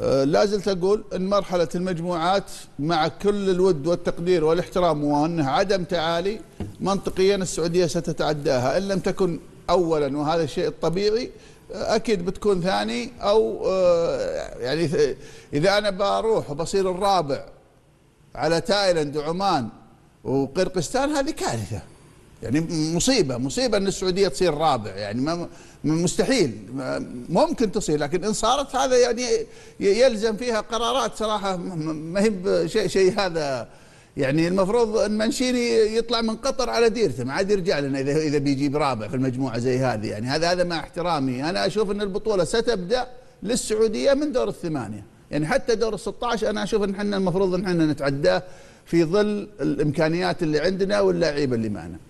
آه، لا زلت أقول أن مرحلة المجموعات مع كل الود والتقدير والاحترام وأنه عدم تعالي منطقيا السعودية ستتعداها إن لم تكن أولا وهذا الشيء الطبيعي آه، أكيد بتكون ثاني أو آه، يعني إذا أنا بروح وبصير الرابع على تايلاند وعمان وقرقستان هذه كارثة يعني مصيبه مصيبه ان السعوديه تصير رابع يعني ما مستحيل ممكن تصير لكن ان صارت هذا يعني يلزم فيها قرارات صراحه ما هي شيء شيء هذا يعني المفروض ان منشيني يطلع من قطر على ديرته ما عاد يرجع لنا اذا اذا بيجيب رابع في المجموعه زي هذه يعني هذا هذا مع احترامي انا اشوف ان البطوله ستبدا للسعوديه من دور الثمانيه يعني حتى دور ال 16 انا اشوف ان احنا المفروض ان احنا نتعداه في ظل الامكانيات اللي عندنا واللاعيبه اللي معنا